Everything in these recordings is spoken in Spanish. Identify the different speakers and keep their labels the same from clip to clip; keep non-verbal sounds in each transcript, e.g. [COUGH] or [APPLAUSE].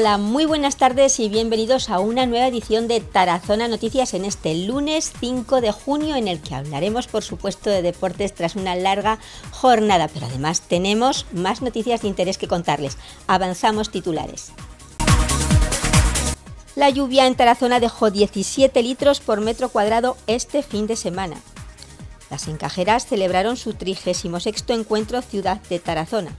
Speaker 1: Hola, muy buenas tardes y bienvenidos a una nueva edición de Tarazona Noticias en este lunes 5 de junio en el que hablaremos por supuesto de deportes tras una larga jornada, pero además tenemos más noticias de interés que contarles. Avanzamos titulares. La lluvia en Tarazona dejó 17 litros por metro cuadrado este fin de semana. Las encajeras celebraron su 36 encuentro Ciudad de Tarazona.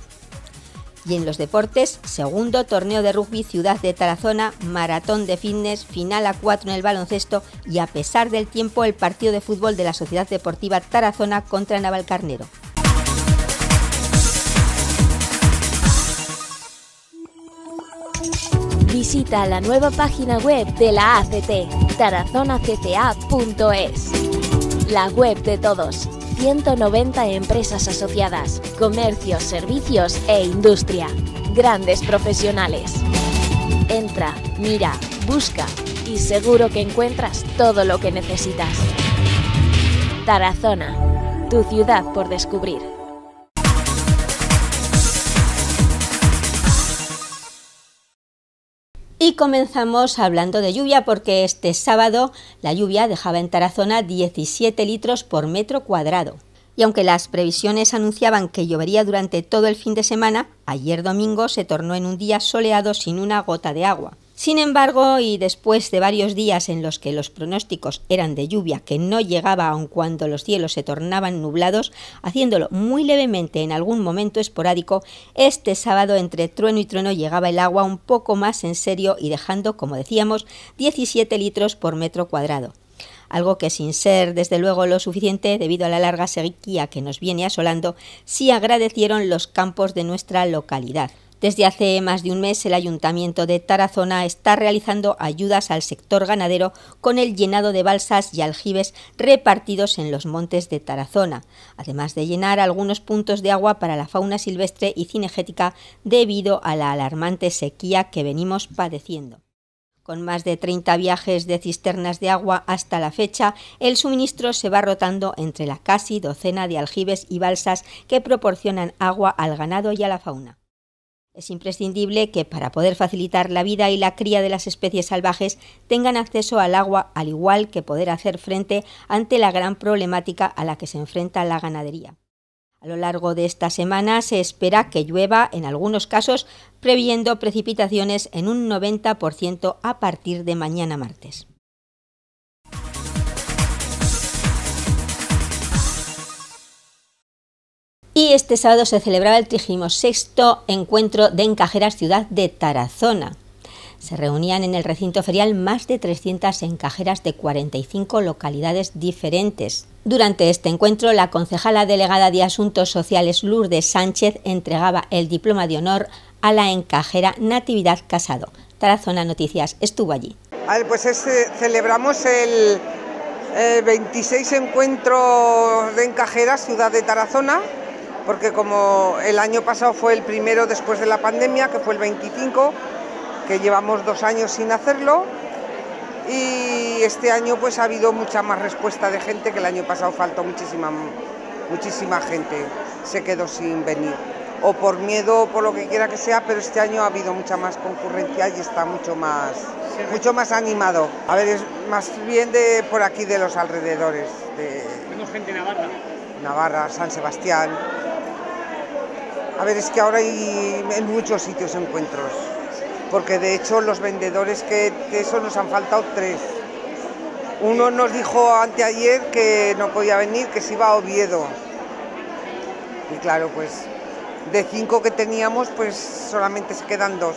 Speaker 1: Y en los deportes, segundo torneo de rugby Ciudad de Tarazona, maratón de fitness, final a cuatro en el baloncesto y a pesar del tiempo el partido de fútbol de la Sociedad Deportiva Tarazona contra Navalcarnero. Visita la nueva página web de la ACT, tarazonacta.es. la web de todos. 190 empresas asociadas, comercios, servicios e industria. Grandes profesionales. Entra, mira, busca y seguro que encuentras todo lo que necesitas. Tarazona, tu ciudad por descubrir. Y comenzamos hablando de lluvia porque este sábado la lluvia dejaba en Tarazona 17 litros por metro cuadrado. Y aunque las previsiones anunciaban que llovería durante todo el fin de semana, ayer domingo se tornó en un día soleado sin una gota de agua. Sin embargo, y después de varios días en los que los pronósticos eran de lluvia que no llegaba aun cuando los cielos se tornaban nublados, haciéndolo muy levemente en algún momento esporádico, este sábado entre trueno y trueno llegaba el agua un poco más en serio y dejando, como decíamos, 17 litros por metro cuadrado algo que sin ser desde luego lo suficiente debido a la larga sequía que nos viene asolando, sí agradecieron los campos de nuestra localidad. Desde hace más de un mes, el Ayuntamiento de Tarazona está realizando ayudas al sector ganadero con el llenado de balsas y aljibes repartidos en los montes de Tarazona, además de llenar algunos puntos de agua para la fauna silvestre y cinegética debido a la alarmante sequía que venimos padeciendo. Con más de 30 viajes de cisternas de agua hasta la fecha, el suministro se va rotando entre la casi docena de aljibes y balsas que proporcionan agua al ganado y a la fauna. Es imprescindible que para poder facilitar la vida y la cría de las especies salvajes tengan acceso al agua, al igual que poder hacer frente ante la gran problemática a la que se enfrenta la ganadería. A lo largo de esta semana se espera que llueva en algunos casos, previendo precipitaciones en un 90% a partir de mañana martes. Y este sábado se celebraba el 36 encuentro de encajeras ciudad de Tarazona. Se reunían en el recinto ferial más de 300 encajeras de 45 localidades diferentes. Durante este encuentro, la concejala delegada de Asuntos Sociales Lourdes Sánchez entregaba el diploma de honor a la encajera Natividad Casado. Tarazona Noticias estuvo allí.
Speaker 2: Ah, pues eh, celebramos el, 26 eh, encuentro de encajeras Ciudad de Tarazona porque como el año pasado fue el primero después de la pandemia, que fue el 25, que llevamos dos años sin hacerlo, y este año pues ha habido mucha más respuesta de gente que el año pasado faltó muchísima, muchísima gente, se quedó sin venir, o por miedo o por lo que quiera que sea, pero este año ha habido mucha más concurrencia y está mucho más, mucho más animado. A ver, es más bien de por aquí de los alrededores. De... gente Navarra. Navarra, San Sebastián. A ver, es que ahora hay en muchos sitios encuentros, porque de hecho los vendedores que eso nos han faltado tres. Uno nos dijo anteayer que no podía venir, que se iba a Oviedo. Y claro, pues de cinco que teníamos, pues solamente se quedan dos.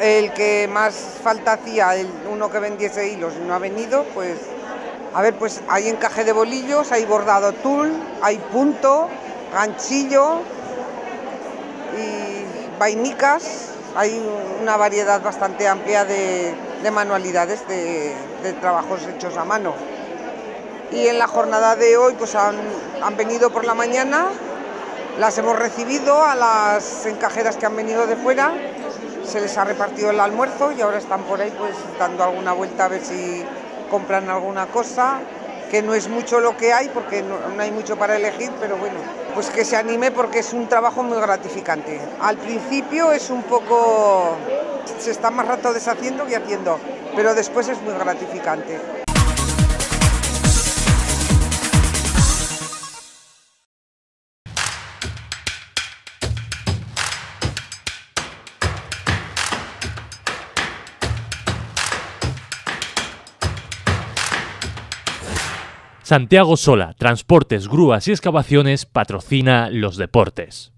Speaker 2: El que más falta hacía, el uno que vendiese hilos y no ha venido, pues a ver, pues hay encaje de bolillos, hay bordado tul, hay punto, ganchillo, y vainicas. Hay una variedad bastante amplia de, manualidades, de, de, trabajos hechos a mano. Y en la jornada de hoy pues han, han venido por la mañana, las hemos recibido a las encajeras que han venido de fuera, se les ha repartido el almuerzo y ahora están por ahí pues dando alguna vuelta a ver si compran alguna cosa que no es mucho lo que hay, porque no, hay mucho para elegir, pero bueno, pues que se anime porque es un trabajo muy gratificante. Al principio es un poco, se está más rato deshaciendo que haciendo, pero después es muy gratificante.
Speaker 3: Santiago Sola, Transportes, Grúas y Excavaciones patrocina los deportes.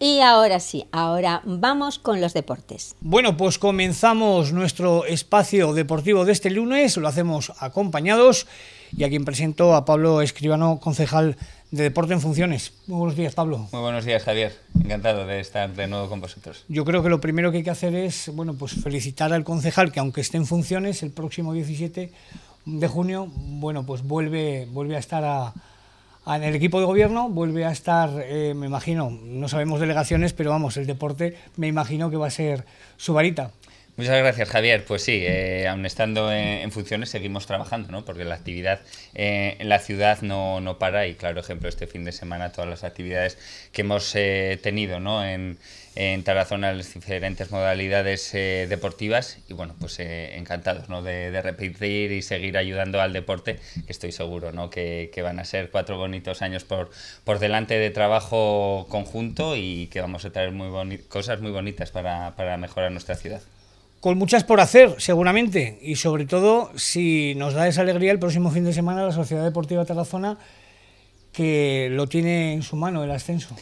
Speaker 1: Y ahora sí, ahora vamos con los deportes.
Speaker 3: Bueno, pues comenzamos nuestro espacio deportivo de este lunes, lo hacemos acompañados y a quien presento a Pablo Escribano, concejal de Deporte en Funciones. buenos días, Pablo.
Speaker 4: Muy buenos días, Javier. Encantado de estar de nuevo con vosotros.
Speaker 3: Yo creo que lo primero que hay que hacer es, bueno, pues felicitar al concejal que aunque esté en funciones el próximo 17 de junio, bueno, pues vuelve, vuelve a estar a, en el equipo de gobierno, vuelve a estar, eh, me imagino, no sabemos delegaciones, pero vamos, el deporte me imagino que va a ser su varita.
Speaker 4: Muchas gracias, Javier. Pues sí, eh, estando en, funciones, seguimos trabajando, ¿no? Porque la actividad eh, en la ciudad no, para y, claro, ejemplo, este fin de semana todas las actividades que hemos eh, tenido, ¿no? En, Tarazona las diferentes modalidades eh, deportivas y bueno, pues encantados de, repetir y seguir ayudando al deporte, que estoy seguro ¿no? que, van a ser cuatro bonitos años por, por delante de trabajo conjunto y que vamos a traer muy cosas muy bonitas para mejorar nuestra ciudad
Speaker 3: con muchas por hacer, seguramente, y sobre todo si nos da esa alegría el próximo fin de semana la Sociedad Deportiva Tarazona,
Speaker 4: que lo tiene en su mano el ascenso.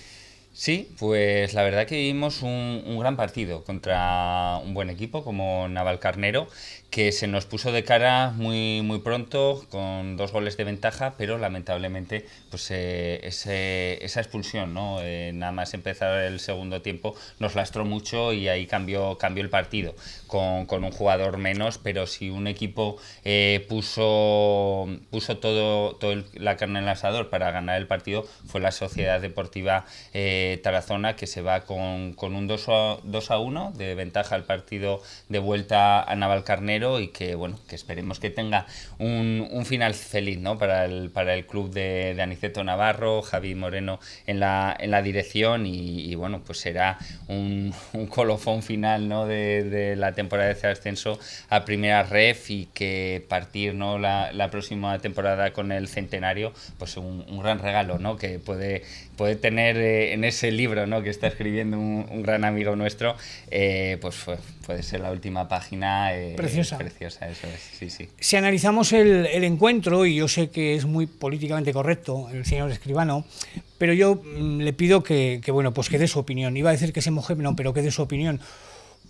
Speaker 4: Sí, pues la verdad que vimos un, un, gran partido contra un buen equipo como Naval Carnero, que se nos puso de cara muy, muy pronto con dos goles de ventaja, pero lamentablemente pues, eh, ese, esa expulsión, ¿no? Eh, nada más empezar el segundo tiempo, nos lastró mucho y ahí cambió, cambió el partido, con, con un jugador menos, pero si un equipo eh, puso, puso todo, todo la carne en el asador para ganar el partido, fue la sociedad deportiva. Eh, Tarazona que se va con, un 2 a, 1 de ventaja al partido de vuelta a Navalcarnero y que bueno que esperemos que tenga un, final feliz ¿no? para, el, para el club de, de, Aniceto Navarro, Javi Moreno en la, en la dirección y, bueno pues será un, colofón final ¿no? de, la temporada de ascenso a primera ref y que partir ¿no? la, próxima temporada con el centenario pues un, gran regalo ¿no? que puede, puede tener eh, en ese libro ¿no? que está escribiendo un, gran amigo nuestro, eh, pues puede ser la última página. Eh, preciosa. Preciosa, eso es. Sí, sí.
Speaker 3: Si analizamos el, encuentro, y yo sé que es muy políticamente correcto el señor Escribano, pero yo mm, le pido que, bueno, pues que dé su opinión. Iba a decir que se moje, no, pero que dé su opinión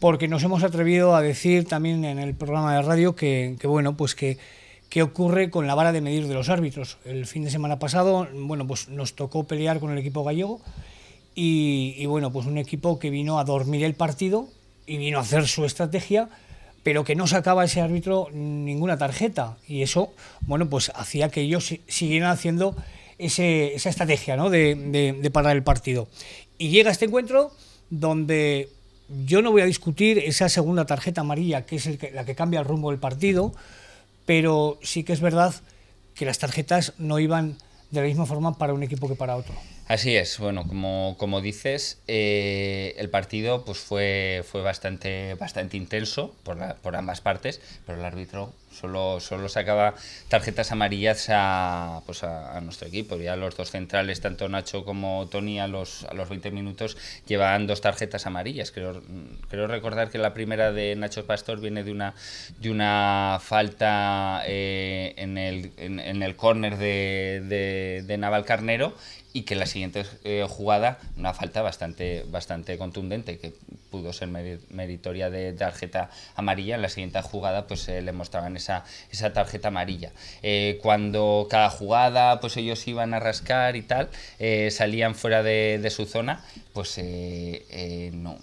Speaker 3: porque nos hemos atrevido a decir también en el programa de radio que, que bueno, pues que qué ocurre con la vara de medir de los árbitros. El fin de semana pasado, bueno, pues nos tocó pelear con el equipo gallego y, bueno, pues un equipo que vino a dormir el partido y vino a hacer su estrategia, pero que no sacaba ese árbitro ninguna tarjeta. Y eso, bueno, pues hacía que ellos siguieran haciendo esa estrategia ¿no? de, parar el partido. Y llega este encuentro donde yo no voy a discutir esa segunda tarjeta amarilla, que es la que cambia el rumbo del partido, pero sí que es verdad que las tarjetas no iban de la misma forma para un equipo que para otro.
Speaker 4: Así es, bueno, como, como dices, eh, el partido pues fue, fue bastante, bastante intenso por, la, por ambas partes, pero el árbitro solo, solo sacaba tarjetas amarillas a, pues a, nuestro equipo. Ya los dos centrales, tanto Nacho como Tony, a los, a los 20 minutos llevaban dos tarjetas amarillas. Creo, creo recordar que la primera de Nacho Pastor viene de una, de una falta eh, en el, en, el córner de, de Naval Carnero y que en la siguiente eh, jugada, una falta bastante, bastante contundente, que pudo ser meritoria de tarjeta amarilla, en la siguiente jugada pues eh, le mostraban esa, tarjeta amarilla. Eh, cuando cada jugada pues ellos iban a rascar y tal, salían fuera de, de su zona, pues eh, eh, no,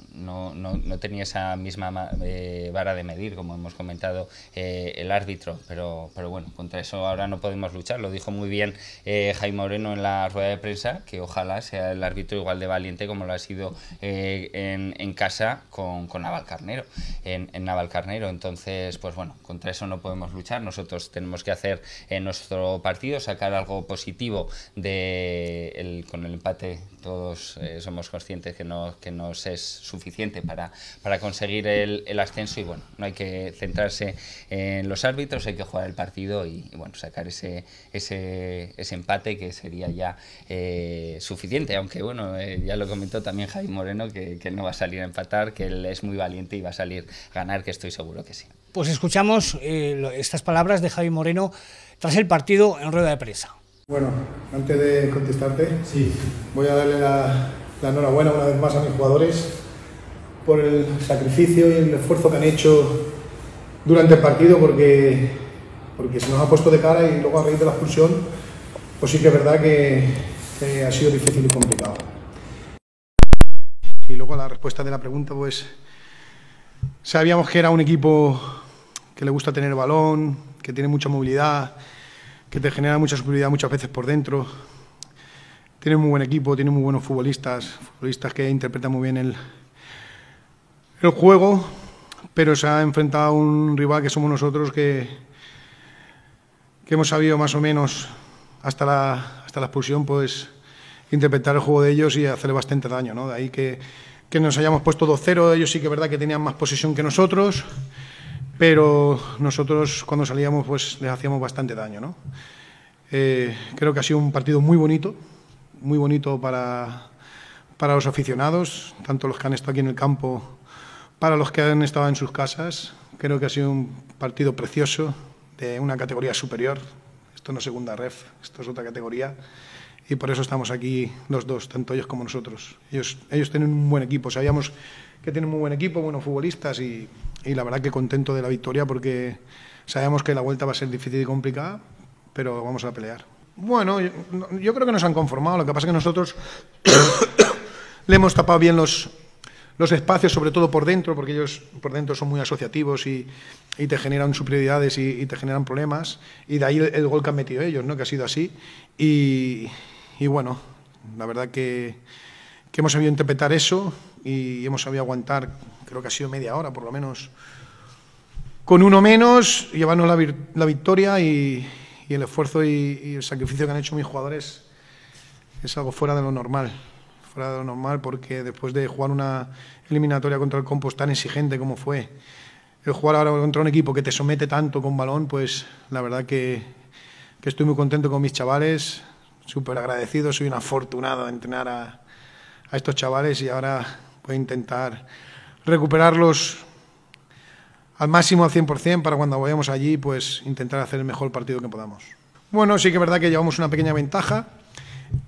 Speaker 4: no, tenía esa misma eh, vara de medir, como hemos comentado el árbitro, pero, pero bueno, contra eso ahora no podemos luchar. Lo dijo muy bien Jaime Moreno en la rueda de prensa, que ojalá sea el árbitro igual de valiente como lo ha sido en, casa con, con Carnero. en, en, Carnero, Entonces, pues bueno, contra eso no podemos luchar. Nosotros tenemos que hacer en nuestro partido, sacar algo positivo de con el empate todos eh, somos conscientes que, no, que nos es suficiente para, para conseguir el, ascenso y bueno, no hay que centrarse en los árbitros, hay que jugar el partido y, bueno, sacar ese, ese, ese, empate que sería ya eh, suficiente, aunque bueno, eh, ya lo comentó también Javi Moreno que, no va a salir a empatar, que él es muy valiente y va a salir a ganar, que estoy seguro que sí.
Speaker 3: Pues escuchamos estas palabras de Javi Moreno tras el partido en rueda de prensa.
Speaker 4: Bueno,
Speaker 5: antes de contestarte, sí. voy a darle la, enhorabuena una vez más a mis jugadores por el sacrificio y el esfuerzo que han hecho durante el partido porque, porque se nos ha puesto de cara y luego a raíz de la expulsión, pues sí que es verdad que, que ha sido difícil y complicado. Y luego la respuesta de la pregunta, pues sabíamos que era un equipo que le gusta tener balón, que tiene mucha movilidad, que te genera mucha seguridad muchas veces por dentro. Tiene muy buen equipo, tiene muy buenos futbolistas, futbolistas que interpretan muy bien el, el juego, pero se ha enfrentado a un rival que somos nosotros que, que hemos sabido más o menos hasta la, hasta la expulsión pues interpretar el juego de ellos y hacerle bastante daño. ¿no? De ahí que, que nos hayamos puesto 2-0, ellos sí que es verdad que tenían más posesión que nosotros pero nosotros cuando salíamos pues les hacíamos bastante daño. ¿no? Eh, creo que ha sido un partido muy bonito, muy bonito para, para los aficionados, tanto los que han estado aquí en el campo, para los que han estado en sus casas. Creo que ha sido un partido precioso, de una categoría superior. Esto no es segunda ref, esto es otra categoría. Y por eso estamos aquí los dos, tanto ellos como nosotros. Ellos, ellos tienen un buen equipo. Sabíamos que tiene muy buen equipo, buenos futbolistas y, la verdad que contento de la victoria porque sabemos que la vuelta va a ser difícil y complicada, pero vamos a pelear. Bueno, yo, creo que nos han conformado, lo que pasa es que nosotros [COUGHS] le hemos tapado bien los, los espacios, sobre todo por dentro, porque ellos por dentro son muy asociativos y, y te generan superioridades y, y, te generan problemas. Y de ahí el, gol que han metido ellos, ¿no? que ha sido así. Y, y bueno, la verdad que, que hemos sabido interpretar eso y hemos sabido aguantar, creo que ha sido media hora por lo menos, con uno menos, llevarnos la, la victoria y, el esfuerzo y, el sacrificio que han hecho mis jugadores es algo fuera de lo normal. Fuera de lo normal porque después de jugar una eliminatoria contra el Compost tan exigente como fue, el jugar ahora contra un equipo que te somete tanto con balón, pues la verdad que, que estoy muy contento con mis chavales, súper agradecido, soy un afortunado de entrenar a, a estos chavales y ahora Voy a intentar recuperarlos al máximo al 100% para cuando vayamos allí, pues intentar hacer el mejor partido que podamos. Bueno, sí que es verdad que llevamos una pequeña ventaja,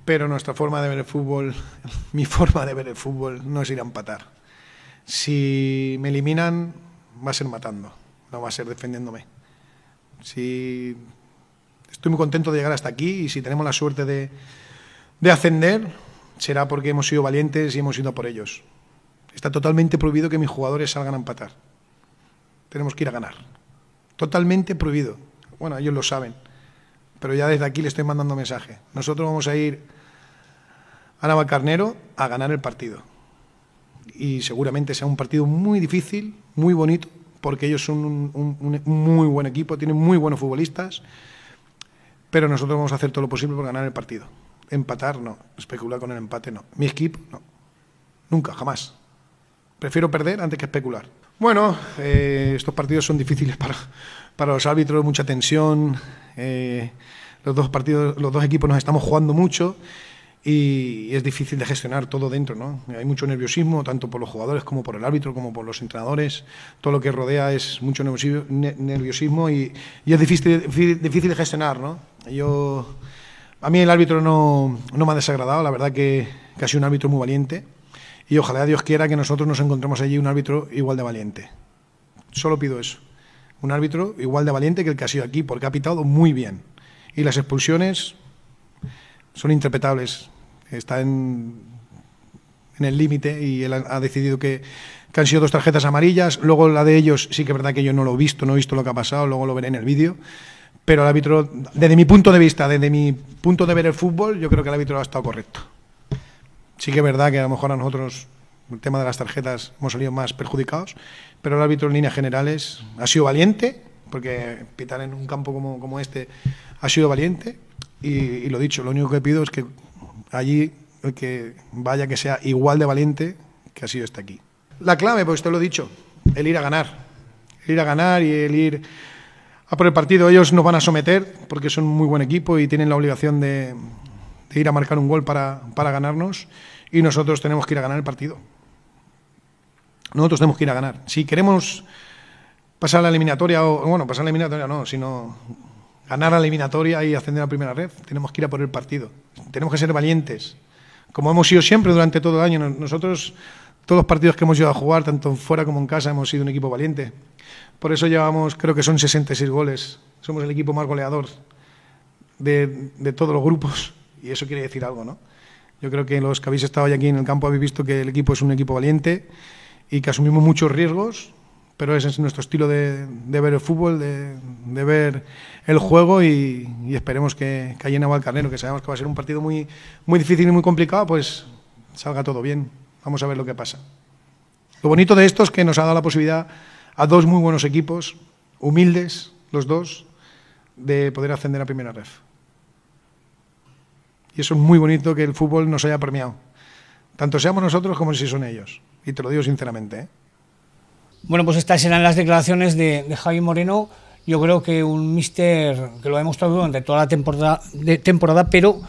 Speaker 5: pero nuestra forma de ver el fútbol, [LAUGHS] mi forma de ver el fútbol, no es ir a empatar. Si me eliminan, va a ser matando, no va a ser defendiéndome. Si estoy muy contento de llegar hasta aquí y si tenemos la suerte de, de ascender, será porque hemos sido valientes y hemos ido por ellos. Está totalmente prohibido que mis jugadores salgan a empatar. Tenemos que ir a ganar. Totalmente prohibido. Bueno, ellos lo saben. Pero ya desde aquí le estoy mandando mensaje. Nosotros vamos a ir a Navacarnero a ganar el partido. Y seguramente sea un partido muy difícil, muy bonito, porque ellos son un, un muy buen equipo, tienen muy buenos futbolistas. Pero nosotros vamos a hacer todo lo posible por ganar el partido. Empatar, no. Especular con el empate, no. Mi equipo, no. Nunca, jamás. Prefiero perder antes que especular. Bueno, eh, estos partidos son difíciles para, para los árbitros, mucha tensión. Eh, los dos partidos, los dos equipos nos estamos jugando mucho y es difícil de gestionar todo dentro, ¿no? Hay mucho nerviosismo, tanto por los jugadores como por el árbitro, como por los entrenadores. Todo lo que rodea es mucho nerviosismo y, es difícil, difícil de gestionar, ¿no? Yo, a mí el árbitro no, no me ha desagradado, la verdad que, que ha sido un árbitro muy valiente y ojalá Dios quiera que nosotros nos encontremos allí un árbitro igual de valiente. Solo pido eso. Un árbitro igual de valiente que el que ha sido aquí, porque ha pitado muy bien. Y las expulsiones son interpretables. Está en, el límite y él ha, decidido que, que, han sido dos tarjetas amarillas. Luego la de ellos, sí que es verdad que yo no lo he visto, no he visto lo que ha pasado, luego lo veré en el vídeo. Pero el árbitro, desde mi punto de vista, desde mi punto de ver el fútbol, yo creo que el árbitro ha estado correcto. Sí que es verdad que a lo mejor a nosotros el tema de las tarjetas hemos salido más perjudicados, pero el árbitro en líneas generales ha sido valiente, porque pitar en un campo como, este ha sido valiente, y, lo dicho, lo único que pido es que allí que vaya que sea igual de valiente que ha sido este aquí. La clave, pues te lo he dicho, el ir a ganar, el ir a ganar y el ir a por el partido. Ellos nos van a someter porque son un muy buen equipo y tienen la obligación de, ir a marcar un gol para, para ganarnos y nosotros tenemos que ir a ganar el partido. Nosotros tenemos que ir a ganar. Si queremos pasar a la eliminatoria, o bueno, pasar a la eliminatoria no, sino ganar la eliminatoria y ascender a la primera red, tenemos que ir a por el partido. Tenemos que ser valientes, como hemos sido siempre durante todo el año. Nosotros, todos los partidos que hemos ido a jugar, tanto fuera como en casa, hemos sido un equipo valiente. Por eso llevamos, creo que son 66 goles. Somos el equipo más goleador de todos los grupos. Y eso quiere decir algo, ¿no? Yo creo que los que habéis estado aquí en el campo habéis visto que el equipo es un equipo valiente y que asumimos muchos riesgos, pero ese es nuestro estilo de, ver el fútbol, de, ver el juego y, esperemos que, que agua en carnero, que sabemos que va a ser un partido muy, muy difícil y muy complicado, pues salga todo bien. Vamos a ver lo que pasa. Lo bonito de esto es que nos ha dado la posibilidad a dos muy buenos equipos, humildes los dos, de poder ascender a primera ref. Y eso es muy bonito que el fútbol nos haya premiado. Tanto seamos nosotros como si son ellos. Y te lo digo sinceramente. ¿eh? Bueno,
Speaker 3: pues estas eran las declaraciones de, Javi Moreno. Yo creo que un mister que lo ha demostrado durante toda la temporada, de temporada pero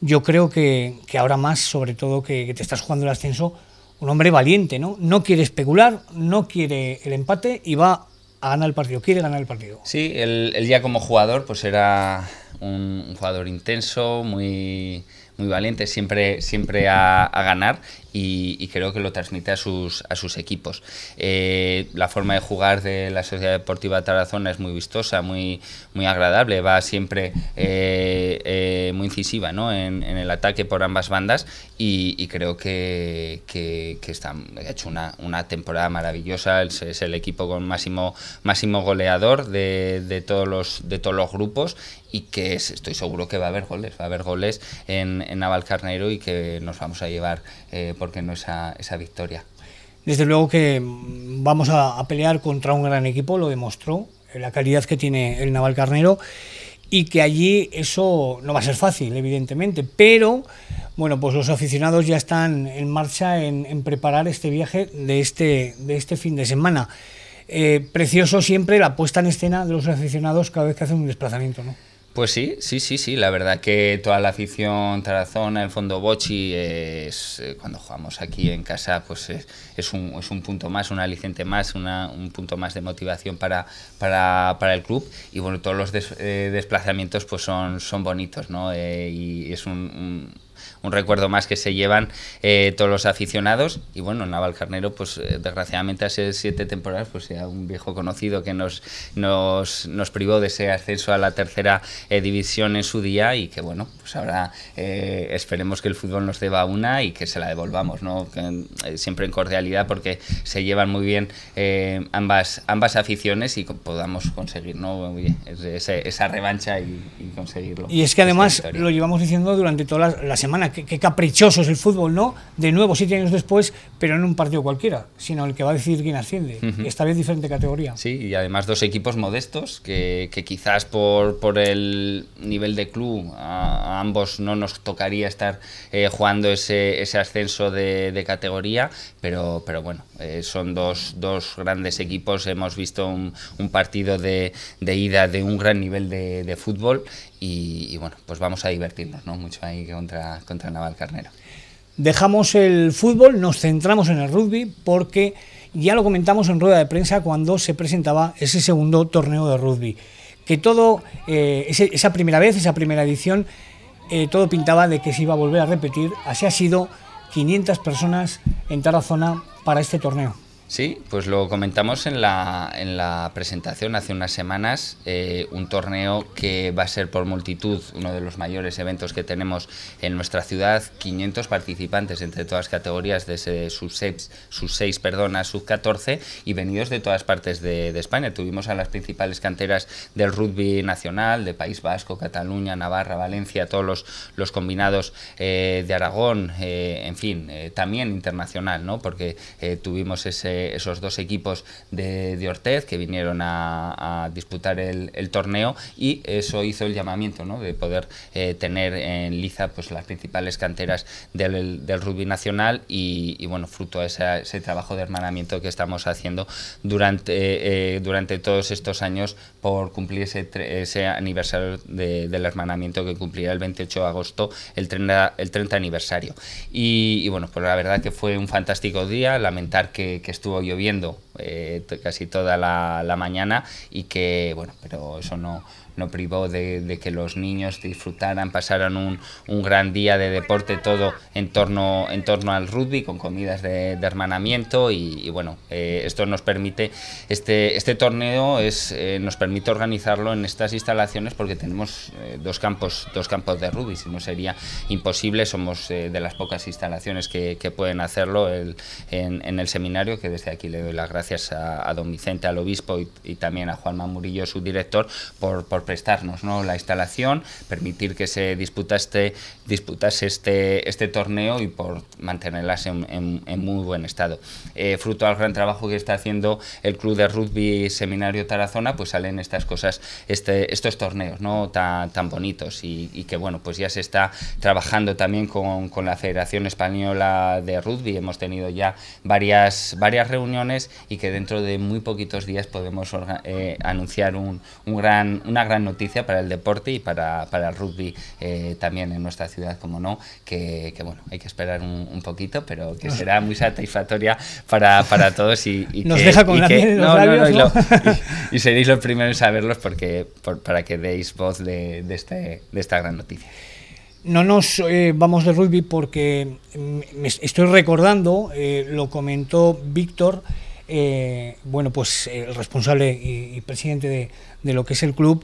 Speaker 3: yo creo que, ahora más, sobre todo que, que, te estás jugando el ascenso, un hombre valiente, ¿no? No quiere especular, no quiere el empate y va a ganar el partido, quiere ganar el partido.
Speaker 4: Sí, él, ya como jugador pues era un, jugador intenso, muy, muy valiente, siempre, siempre a, ganar y, creo que lo transmite a sus, a sus equipos. Eh, la forma de jugar de la Sociedad Deportiva Tarazona es muy vistosa, muy, muy agradable, va siempre eh, eh, incisiva ¿no? en, el ataque por ambas bandas y, creo que, que, ha hecho una, temporada maravillosa, es, el equipo con máximo, máximo goleador de, de, todos los, de todos los grupos y que estoy seguro que va a haber goles, va a haber goles en, en carnero y que nos vamos a llevar, eh, porque no, esa, esa victoria.
Speaker 3: Desde luego que vamos a, pelear contra un gran equipo, lo demostró la calidad que tiene el naval Carnero y que allí eso no va a ser fácil, evidentemente, pero bueno, pues los aficionados ya están en marcha en, preparar este viaje de este, de este fin de semana. Eh, precioso siempre la puesta en escena de los aficionados cada vez que hacen un desplazamiento, ¿no?
Speaker 4: Pues sí, sí, sí, sí. La verdad que toda la afición tarazona, el fondo Bochi, es, eh, cuando jugamos aquí en casa, pues es, un, es un, punto más, un aliciente más, un punto más de motivación para, para, el club. Y bueno, todos los eh, desplazamientos pues son, son bonitos, ¿no? Eh, y es un un recuerdo más que se llevan eh, todos los aficionados. Y bueno, Naval Carnero, pues eh, desgraciadamente hace siete temporadas, pues sea un viejo conocido que nos, nos, nos privó de ese ascenso a la tercera eh, división en su día y que bueno, pues ahora esperemos que el fútbol nos deba una y que se la devolvamos, ¿no? siempre en cordialidad porque se llevan muy bien ambas, ambas aficiones y podamos conseguir ¿no? esa revancha y, conseguirlo. Y es que además lo
Speaker 3: llevamos diciendo durante todas las semana. Qué, caprichoso es el fútbol, ¿no? De nuevo, siete años después, pero en un partido cualquiera, sino el que va a decidir quién asciende. Esta vez diferente categoría.
Speaker 4: Sí, y además dos equipos modestos que, quizás por, por el nivel de club a, ambos no nos tocaría estar eh, jugando ese, ascenso de, categoría, pero, pero bueno, eh, son dos, grandes equipos. Hemos visto un, partido de, ida de un gran nivel de, fútbol y, bueno, pues vamos a divertirnos, ¿no? Mucho ahí contra contra, Naval Carnero.
Speaker 3: Dejamos el fútbol, nos centramos en el rugby porque ya lo comentamos en rueda de prensa cuando se presentaba ese segundo torneo de rugby. Que todo, eh, esa primera vez, esa primera edición, eh, todo pintaba de que se iba a volver a repetir. Así ha sido 500 personas en zona para este torneo.
Speaker 4: Sí, pues lo comentamos en la, en la presentación hace unas semanas, eh, un torneo que va a ser por multitud uno de los mayores eventos que tenemos en nuestra ciudad, 500 participantes entre todas las categorías de sub 6, seis a sub 14 y venidos de todas partes de, España. Tuvimos a las principales canteras del rugby nacional, de País Vasco, Cataluña, Navarra, Valencia, todos los, los combinados eh, de Aragón, eh, en fin, también internacional, ¿no? porque tuvimos ese esos dos equipos de, Ortez que vinieron a, disputar el, torneo y eso hizo el llamamiento de poder eh, tener en liza pues, las principales canteras del, rugby nacional y, bueno, fruto a ese, trabajo de hermanamiento que estamos haciendo durante, eh, eh, durante todos estos años por cumplir ese, ese aniversario del hermanamiento que cumplirá el 28 de agosto, el 30, el aniversario. Y, bueno, pues la verdad que fue un fantástico día, lamentar que, que estuvo estuvo lloviendo eh, casi toda la, mañana y que, bueno, pero eso no, no privó de, que los niños disfrutaran, pasaran un, un, gran día de deporte, todo en torno, en torno al rugby, con comidas de, hermanamiento y, bueno, eh, esto nos permite, este, este torneo es, eh, nos permite organizarlo en estas instalaciones porque tenemos eh, dos, campos, dos campos de rugby, si no sería imposible, somos de las pocas instalaciones que, pueden hacerlo en, el seminario, que desde aquí le doy las gracias a, don Vicente, al obispo y, también a juan Murillo, su director, por prestarnos ¿no? la instalación, permitir que se disputase, disputase este, este torneo y por mantenerlas en, muy buen estado. Eh, fruto al gran trabajo que está haciendo el club de rugby Seminario Tarazona, pues salen estas cosas, este, estos torneos ¿no? tan, tan bonitos y, que bueno, pues ya se está trabajando también con, la Federación Española de Rugby, hemos tenido ya varias, varias reuniones y que dentro de muy poquitos días podemos eh, anunciar un, un gran, una gran gran noticia para el deporte y para, para el rugby eh, también en nuestra ciudad, como no, que, bueno, hay que esperar un, poquito, pero que será muy satisfactoria para, para todos y, nos deja con y, seréis los primeros en saberlos porque, para que deis voz de, de, este, de esta gran noticia.
Speaker 3: No nos eh, vamos de rugby porque mm, estoy recordando, eh, lo comentó Víctor, eh, bueno, pues eh, el responsable y, presidente de, lo que es el club,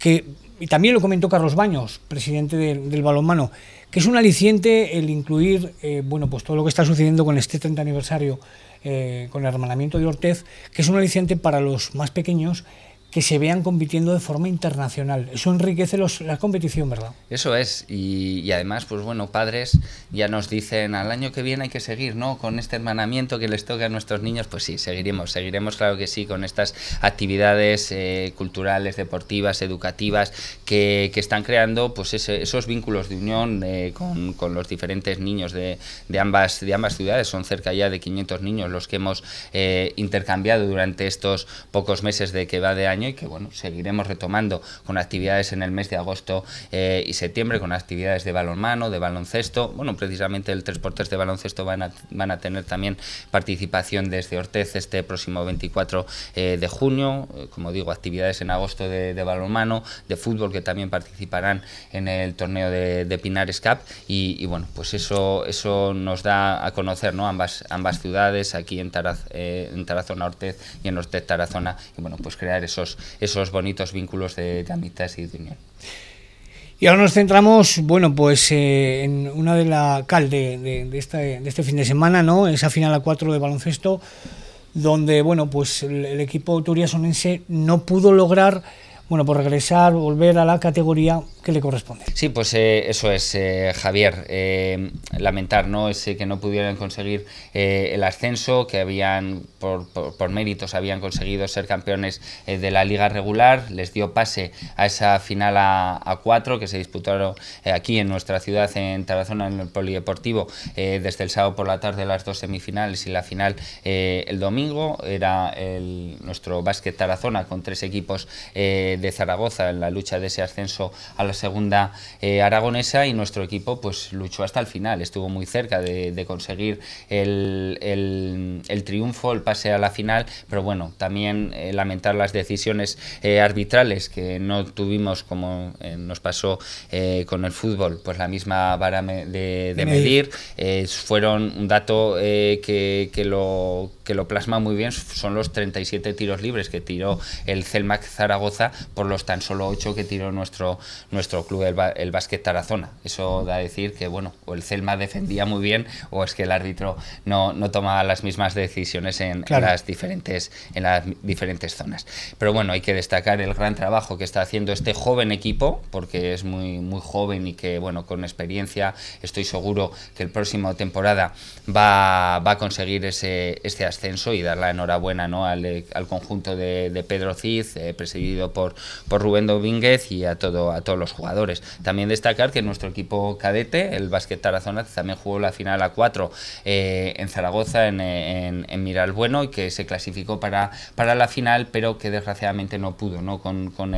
Speaker 3: que y también lo comentó Carlos Baños, presidente del balonmano, que es un aliciente el incluir, eh, bueno, pues todo lo que está sucediendo con este 30 aniversario, con el hermanamiento de Ortez, que es un aliciente para los más pequeños que se vean compitiendo de forma internacional. Eso enriquece la competición, ¿verdad?
Speaker 4: Eso es, y, además, pues bueno, padres ya nos dicen al año que viene hay que seguir, ¿no? Con este hermanamiento que les toca a nuestros niños, pues sí, seguiremos, seguiremos, claro que sí, con estas actividades eh, culturales, deportivas, educativas, que, están creando pues esos vínculos de unión eh, con, los diferentes niños de, ambas, de ambas ciudades. Son cerca ya de 500 niños los que hemos eh, intercambiado durante estos pocos meses de que va de año y que bueno, seguiremos retomando con actividades en el mes de agosto eh, y septiembre, con actividades de balonmano, de baloncesto. Bueno, precisamente el tres Portes de baloncesto van a, van a tener también participación desde Ortez este próximo 24 eh, de junio. Eh, como digo, actividades en agosto de, balonmano, de fútbol que también participarán en el torneo de, Pinares Cup. Y, bueno, pues eso, eso nos da a conocer ¿no? ambas, ambas ciudades aquí en, en Tarazona Ortez y en Ortez Tarazona. Y bueno, pues crear esos esos, bonitos vínculos de, de amistad y de unión.
Speaker 3: Y ahora nos centramos, bueno, pues eh, en una de la cal de, este, fin de semana, ¿no? Esa final a 4 de baloncesto, donde, bueno, pues el, el equipo turiasonense no pudo lograr bueno, por regresar, volver a la categoría que le corresponde.
Speaker 4: Sí, pues eh, eso es, eh, Javier. Eh, lamentar, ¿no? Ese que no pudieran conseguir el ascenso, que habían, por, méritos, habían conseguido ser campeones de la liga regular. Les dio pase a esa final a, cuatro que se disputaron aquí en nuestra ciudad, en Tarazona, en el Polideportivo, desde el sábado por la tarde, las dos semifinales y la final el domingo. Era nuestro básquet Tarazona con tres equipos de Zaragoza en la lucha de ese ascenso a la segunda eh, aragonesa y nuestro equipo pues luchó hasta el final, estuvo muy cerca de, conseguir el, triunfo, el pase a la final, pero bueno, también eh, lamentar las decisiones eh, arbitrales que no tuvimos como nos pasó con el fútbol, pues la misma vara de, de medir, fueron un dato que, que lo que lo plasma muy bien son los 37 tiros libres que tiró el Celmac Zaragoza por los tan solo 8 que tiró nuestro, nuestro club, el, Básquet Tarazona. Eso da a decir que, bueno, o el Celma defendía muy bien o es que el árbitro no, no tomaba las mismas decisiones en, las diferentes, en las diferentes zonas. Pero bueno, hay que destacar el gran trabajo que está haciendo este joven equipo, porque es muy, muy joven y que, bueno, con experiencia estoy seguro que el próximo temporada va, a conseguir ese, este y dar la enhorabuena ¿no? al, eh, conjunto de, Pedro Cid, eh, presidido por, por Rubén Domínguez y a, todo, a todos los jugadores. También destacar que nuestro equipo cadete, el Básquet Tarazona, también jugó la final a 4 eh, en Zaragoza, en, en, en, Miralbueno, y que se clasificó para, para la final, pero que desgraciadamente no pudo ¿no? Con, con,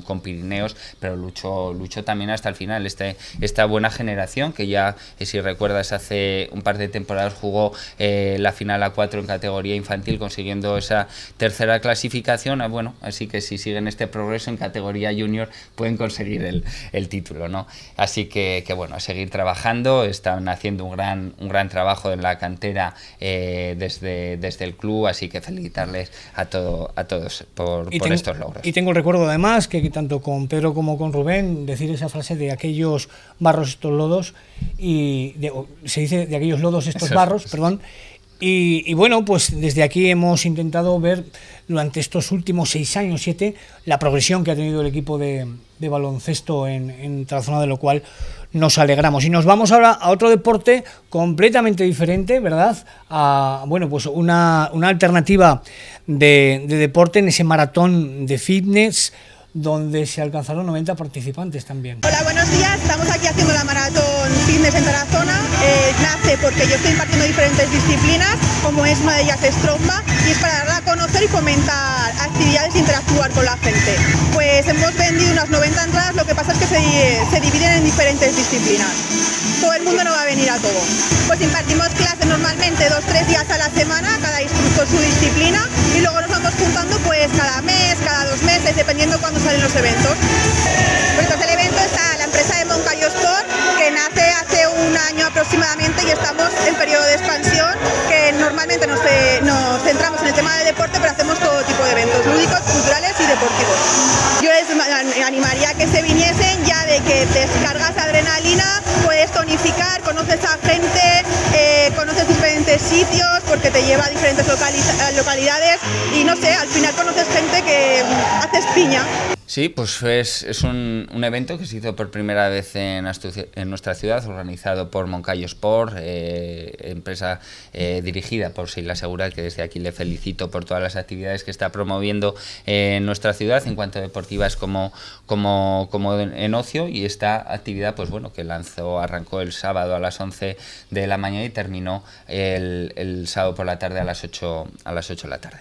Speaker 4: con, Pirineos, pero luchó, luchó también hasta el final. Este, esta buena generación que ya, si recuerdas, hace un par de temporadas jugó la final a 4 en categoría infantil consiguiendo esa tercera clasificación. Ah, bueno, así que si siguen este progreso en categoría junior pueden conseguir el, el título, ¿no? Así que, que, bueno, a seguir trabajando, están haciendo un gran, un gran trabajo en la cantera eh, desde, desde el club, así que felicitarles a, todo, a todos por, por estos logros. Y tengo
Speaker 3: el recuerdo además que tanto con Pedro como con Rubén decir esa frase de aquellos barros estos lodos y se dice de aquellos lodos estos barros, perdón. Y, bueno, pues desde aquí hemos intentado ver durante estos últimos seis años, siete, la progresión que ha tenido el equipo de, baloncesto en, en zona de lo cual nos alegramos. Y nos vamos ahora a otro deporte completamente diferente, ¿verdad? A, bueno, pues una, alternativa de, de deporte en ese maratón de fitness donde se alcanzaron 90 participantes también.
Speaker 6: Hola, buenos días. Estamos aquí haciendo la maratón fitness en la zona, eh, nace porque yo estoy impartiendo diferentes disciplinas, como es una de ellas tromba, y es para darla a conocer y comentar actividades e interactuar con la gente. Pues hemos vendido unas 90 entradas, lo que pasa es que se, dividen en diferentes disciplinas. Todo el mundo no va a venir a todo. Pues impartimos clases normalmente dos, tres días a la semana, cada instructor su disciplina, y luego nos vamos juntando pues cada mes, cada dos meses, dependiendo cuándo salen los eventos. te lleva a diferentes eh, localidades y no sé, al final conoces gente que mm, haces piña.
Speaker 4: Sí, pues es, es un, un, evento que se hizo por primera vez en, nuestra ciudad, organizado por Moncayo Sport, eh, empresa eh, dirigida por Silas Segura, que desde aquí le felicito por todas las actividades que está promoviendo eh, en nuestra ciudad, en cuanto a deportivas como, como, como en ocio, y esta actividad, pues bueno, que lanzó, arrancó el sábado a las 11 de la mañana y terminó el, el sábado por la tarde a las a las 8 de la tarde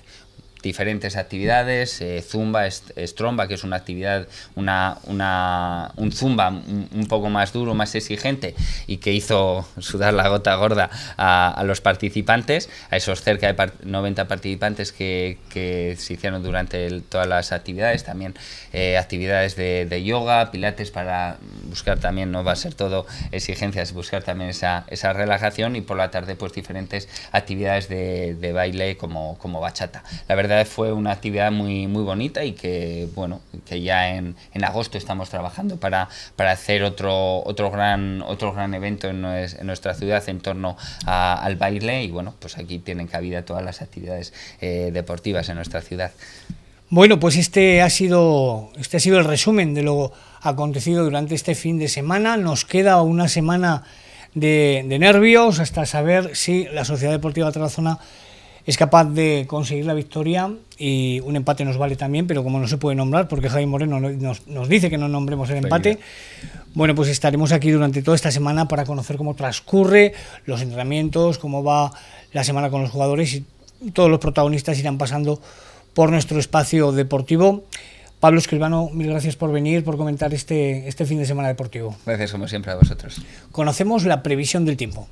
Speaker 4: diferentes actividades, eh, zumba, Stromba, estromba, que es una actividad, una, una, un zumba un, poco más duro, más exigente y que hizo sudar la gota gorda a, a los participantes, a esos cerca de 90 participantes que, que, se hicieron durante todas las actividades, también eh, actividades de, de, yoga, pilates para buscar también, no va a ser todo exigencias, buscar también esa, esa relajación y por la tarde pues diferentes actividades de, de baile como, como bachata. La verdad fue una actividad muy, muy bonita y que, bueno, que ya en, agosto estamos trabajando para, hacer otro, otro, gran, otro gran evento en, nuestra ciudad en torno al baile y, bueno, pues aquí tienen cabida todas las actividades eh, deportivas en nuestra ciudad.
Speaker 3: Bueno, pues este ha sido este ha sido el resumen de lo acontecido durante este fin de semana. Nos queda una semana de, nervios hasta saber si la Sociedad Deportiva de Tarazona es capaz de conseguir la victoria y un empate nos vale también, pero como no se puede nombrar, porque Javi Moreno nos, dice que no nombremos el empate, bueno, pues estaremos aquí durante toda esta semana para conocer cómo transcurre los entrenamientos, cómo va la semana con los jugadores y todos los protagonistas irán pasando por nuestro espacio deportivo. Pablo Escribano, mil gracias por venir, por comentar este, este fin de semana deportivo.
Speaker 4: Gracias, como siempre, a vosotros.
Speaker 3: Conocemos la previsión del tiempo.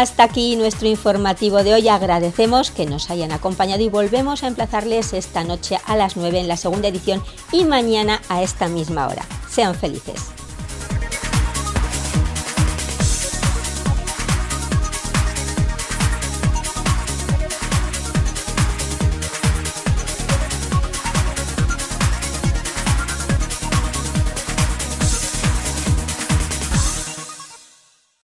Speaker 1: Hasta aquí nuestro informativo de hoy. Agradecemos que nos hayan acompañado y volvemos a emplazarles esta noche a las 9 en la segunda edición y mañana a esta misma hora. Sean felices.